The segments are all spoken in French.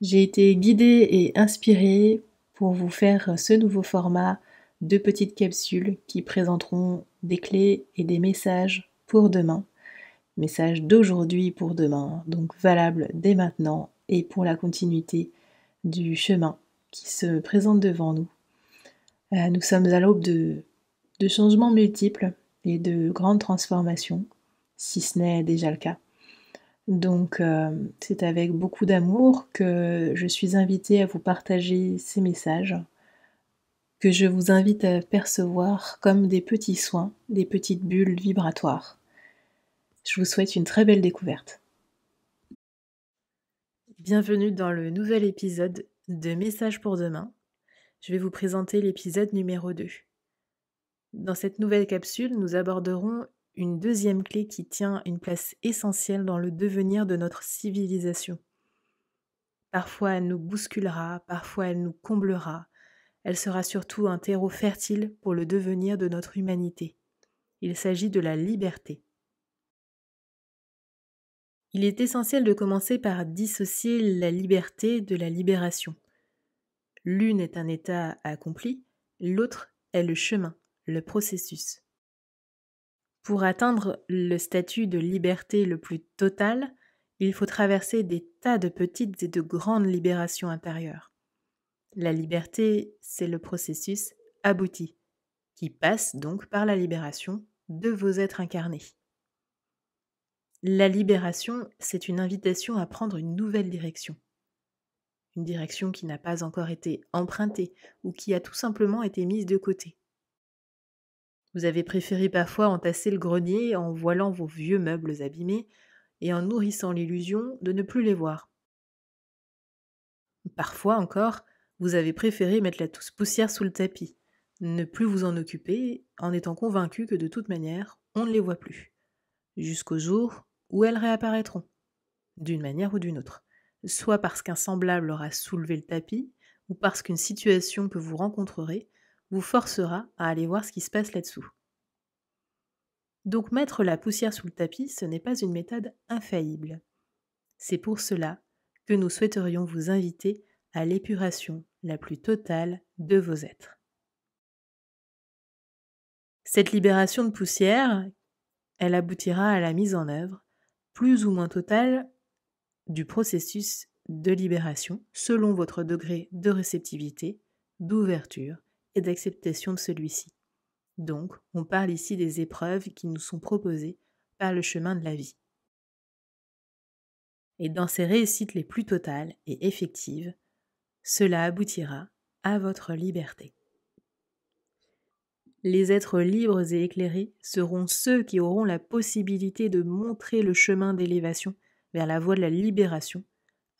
J'ai été guidée et inspirée pour vous faire ce nouveau format de petites capsules qui présenteront des clés et des messages pour demain. Messages d'aujourd'hui pour demain, donc valables dès maintenant et pour la continuité du chemin qui se présente devant nous. Euh, nous sommes à l'aube de changements multiples et de grandes transformations, si ce n'est déjà le cas. Donc euh, c'est avec beaucoup d'amour que je suis invitée à vous partager ces messages, que je vous invite à percevoir comme des petits soins, des petites bulles vibratoires. Je vous souhaite une très belle découverte. Bienvenue dans le nouvel épisode de Messages pour demain. Je vais vous présenter l'épisode numéro 2. Dans cette nouvelle capsule, nous aborderons une deuxième clé qui tient une place essentielle dans le devenir de notre civilisation. Parfois elle nous bousculera, parfois elle nous comblera, elle sera surtout un terreau fertile pour le devenir de notre humanité. Il s'agit de la liberté. Il est essentiel de commencer par dissocier la liberté de la libération. L'une est un état accompli, l'autre est le chemin, le processus. Pour atteindre le statut de liberté le plus total, il faut traverser des tas de petites et de grandes libérations intérieures. La liberté, c'est le processus abouti, qui passe donc par la libération de vos êtres incarnés. La libération, c'est une invitation à prendre une nouvelle direction. Une direction qui n'a pas encore été empruntée ou qui a tout simplement été mise de côté. Vous avez préféré parfois entasser le grenier en voilant vos vieux meubles abîmés et en nourrissant l'illusion de ne plus les voir. Parfois encore, vous avez préféré mettre la tousse poussière sous le tapis, ne plus vous en occuper en étant convaincu que de toute manière, on ne les voit plus, jusqu'au jour où elles réapparaîtront, d'une manière ou d'une autre, soit parce qu'un semblable aura soulevé le tapis, ou parce qu'une situation que vous rencontrerez vous forcera à aller voir ce qui se passe là-dessous. Donc mettre la poussière sous le tapis, ce n'est pas une méthode infaillible. C'est pour cela que nous souhaiterions vous inviter à l'épuration la plus totale de vos êtres. Cette libération de poussière, elle aboutira à la mise en œuvre plus ou moins totale du processus de libération selon votre degré de réceptivité, d'ouverture et d'acceptation de celui-ci. Donc, on parle ici des épreuves qui nous sont proposées par le chemin de la vie. Et dans ces réussites les plus totales et effectives, cela aboutira à votre liberté. Les êtres libres et éclairés seront ceux qui auront la possibilité de montrer le chemin d'élévation vers la voie de la libération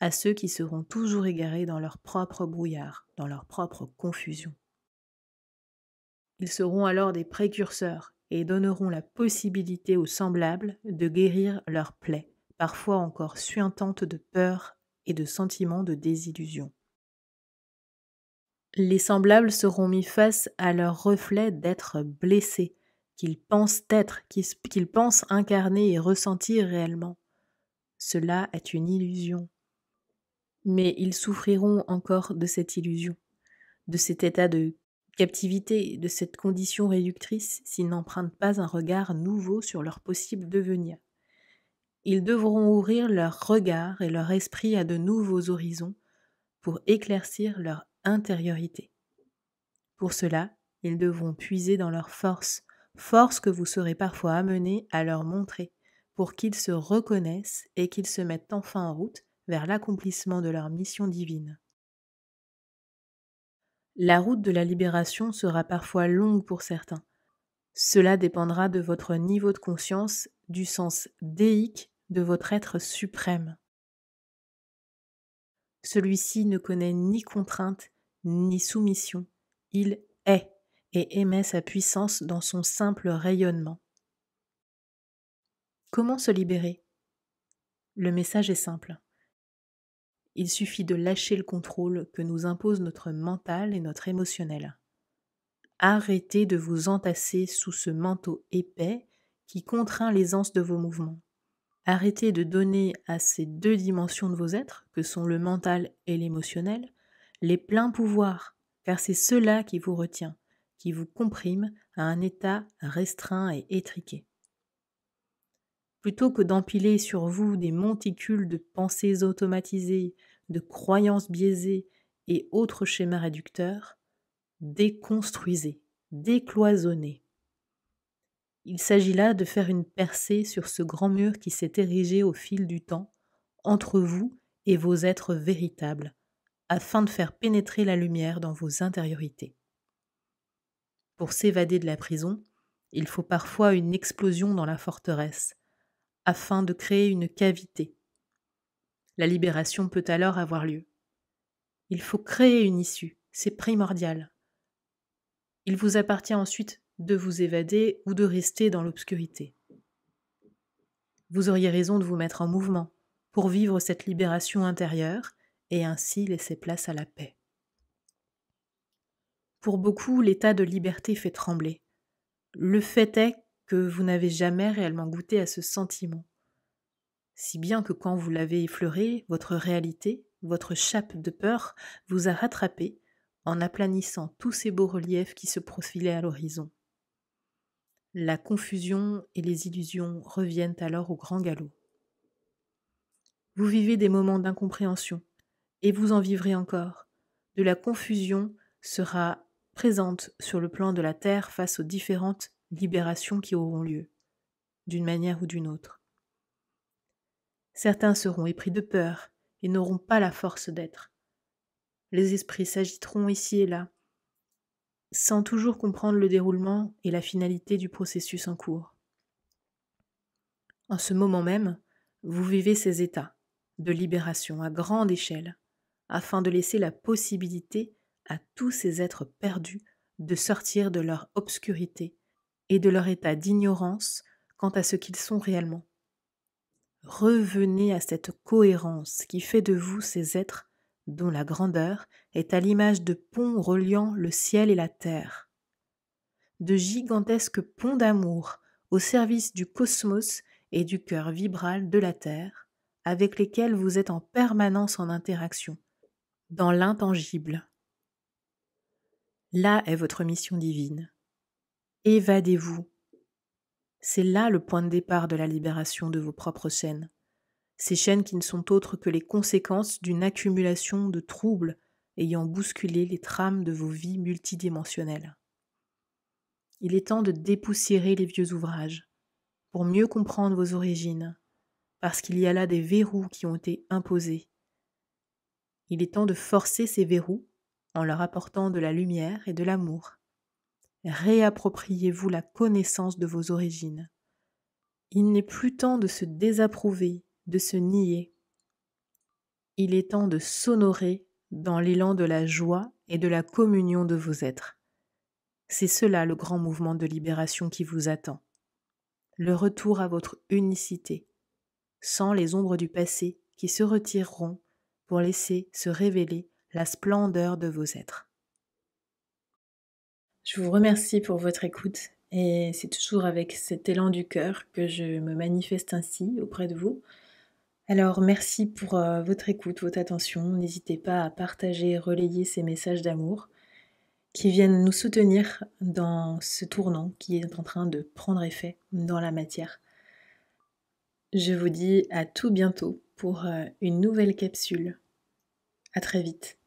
à ceux qui seront toujours égarés dans leur propre brouillard, dans leur propre confusion. Ils seront alors des précurseurs et donneront la possibilité aux semblables de guérir leurs plaies, parfois encore suintantes de peur et de sentiments de désillusion. Les semblables seront mis face à leur reflet d'être blessés, qu'ils pensent être, qu'ils pensent incarner et ressentir réellement. Cela est une illusion. Mais ils souffriront encore de cette illusion, de cet état de captivité de cette condition réductrice s'ils n'empruntent pas un regard nouveau sur leur possible devenir. Ils devront ouvrir leur regard et leur esprit à de nouveaux horizons pour éclaircir leur intériorité. Pour cela, ils devront puiser dans leur force, force que vous serez parfois amené à leur montrer, pour qu'ils se reconnaissent et qu'ils se mettent enfin en route vers l'accomplissement de leur mission divine. La route de la libération sera parfois longue pour certains. Cela dépendra de votre niveau de conscience, du sens déique de votre être suprême. Celui-ci ne connaît ni contrainte ni soumission, il est et émet sa puissance dans son simple rayonnement. Comment se libérer Le message est simple. Il suffit de lâcher le contrôle que nous impose notre mental et notre émotionnel. Arrêtez de vous entasser sous ce manteau épais qui contraint l'aisance de vos mouvements. Arrêtez de donner à ces deux dimensions de vos êtres, que sont le mental et l'émotionnel, les pleins pouvoirs, car c'est cela qui vous retient, qui vous comprime à un état restreint et étriqué. Plutôt que d'empiler sur vous des monticules de pensées automatisées, de croyances biaisées et autres schémas réducteurs, déconstruisez, décloisonnez. Il s'agit là de faire une percée sur ce grand mur qui s'est érigé au fil du temps entre vous et vos êtres véritables, afin de faire pénétrer la lumière dans vos intériorités. Pour s'évader de la prison, il faut parfois une explosion dans la forteresse, afin de créer une cavité. La libération peut alors avoir lieu. Il faut créer une issue, c'est primordial. Il vous appartient ensuite de vous évader ou de rester dans l'obscurité. Vous auriez raison de vous mettre en mouvement pour vivre cette libération intérieure et ainsi laisser place à la paix. Pour beaucoup, l'état de liberté fait trembler. Le fait est que vous n'avez jamais réellement goûté à ce sentiment. Si bien que quand vous l'avez effleuré, votre réalité, votre chape de peur, vous a rattrapé en aplanissant tous ces beaux reliefs qui se profilaient à l'horizon. La confusion et les illusions reviennent alors au grand galop. Vous vivez des moments d'incompréhension, et vous en vivrez encore. De la confusion sera présente sur le plan de la Terre face aux différentes libérations qui auront lieu, d'une manière ou d'une autre. Certains seront épris de peur et n'auront pas la force d'être. Les esprits s'agiteront ici et là, sans toujours comprendre le déroulement et la finalité du processus en cours. En ce moment même, vous vivez ces états de libération à grande échelle, afin de laisser la possibilité à tous ces êtres perdus de sortir de leur obscurité et de leur état d'ignorance quant à ce qu'ils sont réellement. Revenez à cette cohérence qui fait de vous ces êtres dont la grandeur est à l'image de ponts reliant le ciel et la terre. De gigantesques ponts d'amour au service du cosmos et du cœur vibral de la terre, avec lesquels vous êtes en permanence en interaction, dans l'intangible. Là est votre mission divine évadez-vous. C'est là le point de départ de la libération de vos propres chaînes. Ces chaînes qui ne sont autres que les conséquences d'une accumulation de troubles ayant bousculé les trames de vos vies multidimensionnelles. Il est temps de dépoussiérer les vieux ouvrages pour mieux comprendre vos origines, parce qu'il y a là des verrous qui ont été imposés. Il est temps de forcer ces verrous en leur apportant de la lumière et de l'amour réappropriez-vous la connaissance de vos origines. Il n'est plus temps de se désapprouver, de se nier. Il est temps de s'honorer dans l'élan de la joie et de la communion de vos êtres. C'est cela le grand mouvement de libération qui vous attend. Le retour à votre unicité, sans les ombres du passé qui se retireront pour laisser se révéler la splendeur de vos êtres. Je vous remercie pour votre écoute et c'est toujours avec cet élan du cœur que je me manifeste ainsi auprès de vous. Alors merci pour euh, votre écoute, votre attention. N'hésitez pas à partager, relayer ces messages d'amour qui viennent nous soutenir dans ce tournant qui est en train de prendre effet dans la matière. Je vous dis à tout bientôt pour euh, une nouvelle capsule. À très vite.